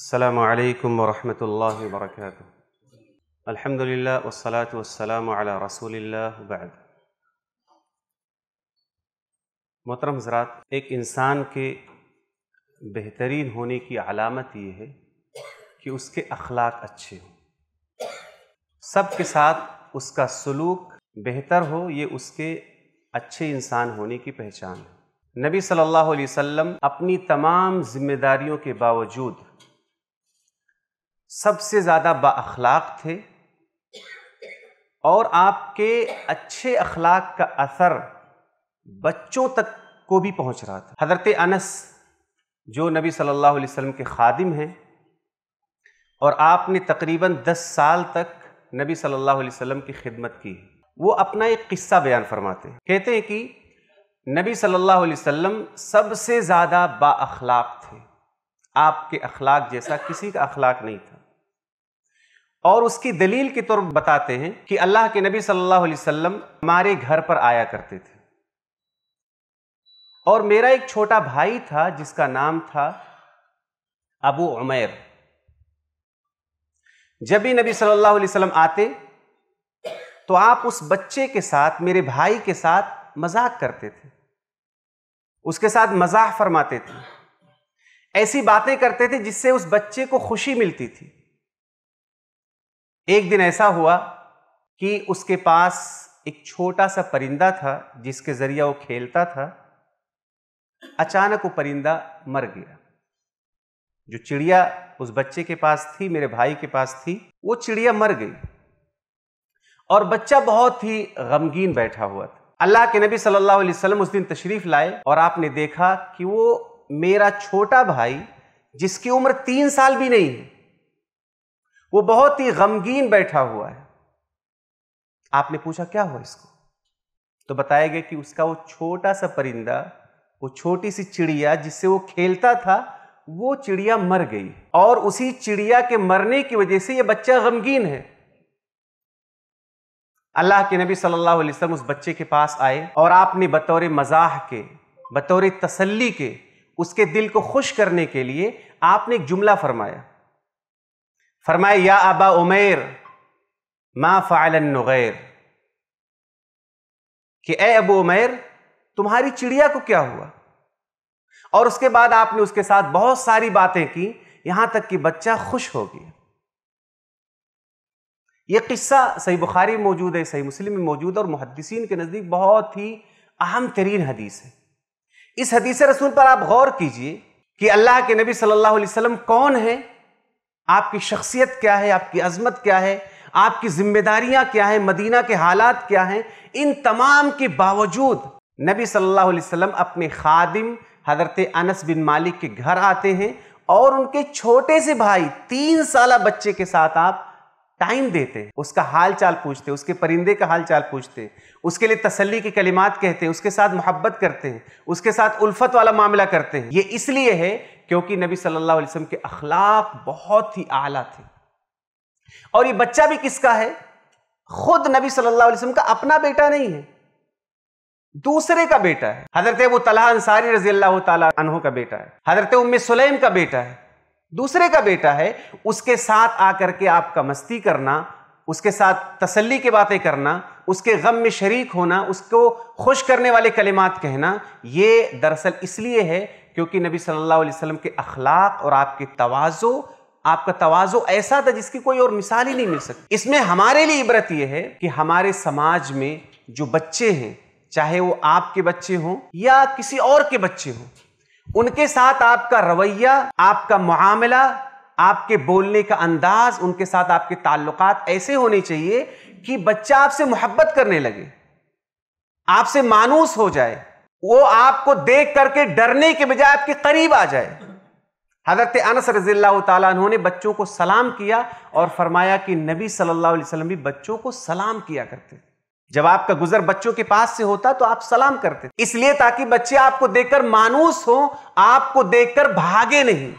السلام عليكم ورحمة الله وبركاته الحمد لله والصلاة والسلام على رسول الله بعد मोहतरम हजरात एक इंसान के बेहतरीन होने की अलामत ये है कि उसके अखलाक अच्छे हों सब के साथ उसका सलूक बेहतर हो ये उसके अच्छे इंसान होने की पहचान है नबी सल्लल्लाहु अलैहि वसल्लम अपनी तमाम जिम्मेदारियों के बावजूद सबसे ज़्यादा बाखलाक थे और आपके अच्छे अखलाक का असर बच्चों तक को भी पहुंच रहा था हज़रत अनस जो नबी सल्लल्लाहु अलैहि वसल्लम के खादिम हैं और आपने तकरीबन 10 साल तक नबी सल्लल्लाहु अलैहि वसल्लम की खिदमत की वो अपना एक किस्सा बयान फरमाते हैं कहते हैं कि नबी सल्लल्लाहु अलैहि वसल्लम सबसे ज़्यादा बाखलाक थे आपके अखलाक जैसा किसी का अखलाक नहीं था और उसकी दलील के तौर पर बताते हैं कि अल्लाह के नबी सल्लल्लाहु अलैहि वसल्लम हमारे घर पर आया करते थे और मेरा एक छोटा भाई था जिसका नाम था अबू उमैर जब भी नबी सल्लल्लाहु अलैहि वसल्लम आते तो आप उस बच्चे के साथ मेरे भाई के साथ मजाक करते थे उसके साथ मजाक फरमाते थे ऐसी बातें करते थे जिससे उस बच्चे को खुशी मिलती थी एक दिन ऐसा हुआ कि उसके पास एक छोटा सा परिंदा था जिसके ज़रिए वो खेलता था अचानक वो परिंदा मर गया जो चिड़िया उस बच्चे के पास थी मेरे भाई के पास थी वो चिड़िया मर गई और बच्चा बहुत ही गमगीन बैठा हुआ था अल्लाह के नबी सल्लल्लाहु अलैहि वसल्लम उस दिन तशरीफ लाए और आपने देखा कि वो मेरा छोटा भाई जिसकी उम्र तीन साल भी नहीं है वो बहुत ही गमगीन बैठा हुआ है आपने पूछा क्या हुआ इसको तो बताया गया कि उसका वो छोटा सा परिंदा वो छोटी सी चिड़िया जिससे वो खेलता था वो चिड़िया मर गई और उसी चिड़िया के मरने की वजह से ये बच्चा गमगीन है अल्लाह के नबी सल्लल्लाहु अलैहि वसल्लम उस बच्चे के पास आए और आपने बतौर मजाह के बतौर तसल्ली के उसके दिल को खुश करने के लिए आपने एक जुमला फरमाया फरमाए या अबा उमेर मा फ़ालन नुगैर कि ए अबू उमेर तुम्हारी चिड़िया को क्या हुआ और उसके बाद आपने उसके साथ बहुत सारी बातें की यहां तक कि बच्चा खुश हो गया यह किस्सा सही बुखारी मौजूद है सही मुस्लिम में मौजूद है और मुहदसिन के नज़दीक बहुत ही अहम तरीन हदीस है इस हदीस रसूल पर आप गौर कीजिए कि अल्लाह के नबी सल्लल्लाहु अलैहि वसल्लम कौन है आपकी शख्सियत क्या है आपकी अजमत क्या है आपकी जिम्मेदारियां क्या है मदीना के हालात क्या हैं इन तमाम के बावजूद नबी सल्लल्लाहु अलैहि वसल्लम अपने खादिम हजरत अनस बिन मालिक के घर आते हैं और उनके छोटे से भाई तीन साल बच्चे के साथ आप टाइम देते उसका हाल चाल पूछते उसके परिंदे का हाल चाल पूछते उसके लिए तसल्ली के कलिमात कहते हैं उसके साथ मोहब्बत करते हैं उसके साथ उल्फत वाला मामला करते हैं ये इसलिए है क्योंकि नबी सल्लल्लाहु अलैहि वसल्लम के अखलाक बहुत ही आला थे और ये बच्चा भी किसका है खुद नबी सल्लल्लाहु अलैहि वसल्लम का अपना बेटा नहीं है दूसरे का बेटा है हजरत अबू तला अंसारी रजी अल्लाह तहों का बेटा है हजरत उम सुलेम का बेटा है दूसरे का बेटा है उसके साथ आकर के आपका मस्ती करना उसके साथ तसल्ली की बातें करना उसके गम में शरीक होना उसको खुश करने वाले कलिमात कहना ये दरअसल इसलिए है क्योंकि नबी सल्लल्लाहु अलैहि वसल्लम के अखलाक और आपके तवाज़ो आपका तवाज़ो ऐसा था जिसकी कोई और मिसाल ही नहीं मिल सकती इसमें हमारे लिए इबरत यह है कि हमारे समाज में जो बच्चे हैं चाहे वो आपके बच्चे हों या किसी और के बच्चे हों उनके साथ आपका रवैया आपका मामला आपके बोलने का अंदाज उनके साथ आपके ताल्लुकात ऐसे होने चाहिए कि बच्चा आपसे मोहब्बत करने लगे आपसे मानूस हो जाए वो आपको देख करके डरने के बजाय आपके करीब आ जाए हजरत अनस रजील्ला ने बच्चों को सलाम किया और फरमाया कि नबी सल्लल्लाहु अलैहि वसल्लम भी बच्चों को सलाम किया करते जब आपका गुजर बच्चों के पास से होता तो आप सलाम करते इसलिए ताकि बच्चे आपको देखकर मानूस हो आपको देखकर भागे नहीं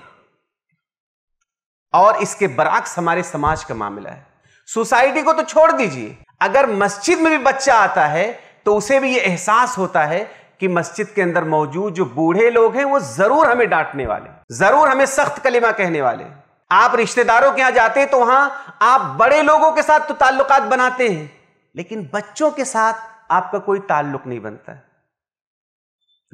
और इसके बरक्स हमारे समाज का मामला है सोसाइटी को तो छोड़ दीजिए अगर मस्जिद में भी बच्चा आता है तो उसे भी ये एहसास होता है कि मस्जिद के अंदर मौजूद जो बूढ़े लोग हैं वो जरूर हमें डांटने वाले जरूर हमें सख्त कलिमा कहने वाले आप रिश्तेदारों के यहां जाते हैं तो वहां आप बड़े लोगों के साथ तो ताल्लुकात बनाते हैं लेकिन बच्चों के साथ आपका कोई ताल्लुक नहीं बनता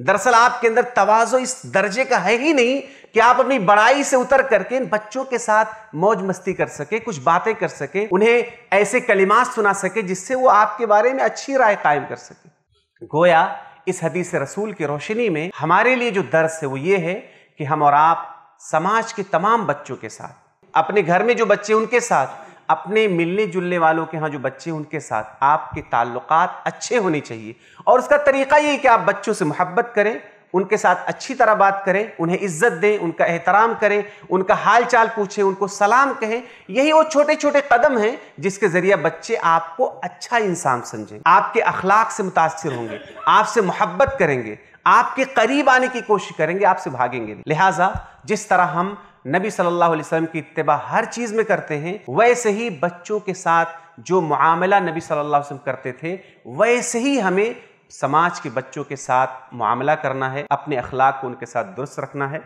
दरअसल आपके अंदर तवाजो इस दर्जे का है ही नहीं कि आप अपनी बड़ाई से उतर करके इन बच्चों के साथ मौज मस्ती कर सके कुछ बातें कर सके उन्हें ऐसे कलिमात सुना सके जिससे वो आपके बारे में अच्छी राय कायम कर सके गोया इस हदीस रसूल की रोशनी में हमारे लिए जो दर्स है वो ये है कि हम और आप समाज के तमाम बच्चों के साथ अपने घर में जो बच्चे उनके साथ अपने मिलने जुलने वालों के यहाँ जो बच्चे उनके साथ आपके ताल्लुकात अच्छे होने चाहिए और उसका तरीका ये कि आप बच्चों से मोहब्बत करें उनके साथ अच्छी तरह बात करें उन्हें इज्जत दें उनका एहतराम करें उनका हाल चाल पूछें उनको सलाम कहें यही वो छोटे छोटे कदम हैं जिसके ज़रिए बच्चे आपको अच्छा इंसान समझें आपके अखलाक से मुतासर होंगे आपसे मोहब्बत करेंगे आपके करीब आने की कोशिश करेंगे आपसे भागेंगे लिहाजा जिस तरह हम नबी सल्लल्लाहु अलैहि वसल्लम की इतबा हर चीज़ में करते हैं वैसे ही बच्चों के साथ जो मामला नबी सल्लल्लाहु अलैहि वसल्लम करते थे वैसे ही हमें समाज के बच्चों के साथ मामला करना है अपने अखलाक को उनके साथ दुरुस्त रखना है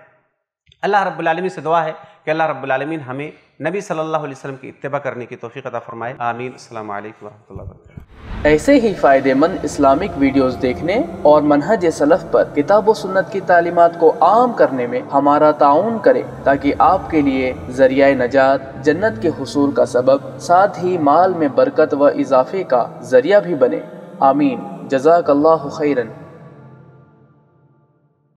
अल्लाह रब्बुल से दुआ है कि अल्लाह रब्बुल आलमीन हमें नबी सल्लल्लाहु अलैहि वसल्लम की इत्तबा करने की तोफ़ी अदा फरमाए आमीन अल्लाम वरहमल ऐसे ही फ़ायदेमंद इस्लामिक वीडियोस देखने और मनहज सलफ़ पर किताब व सुन्नत की तालीमत को आम करने में हमारा ताउन करें ताकि आपके लिए ज़रिया नजात जन्नत के हसूल का सबब साथ ही माल में बरकत व इजाफे का ज़रिया भी बने आमीन جزاك الله خيرا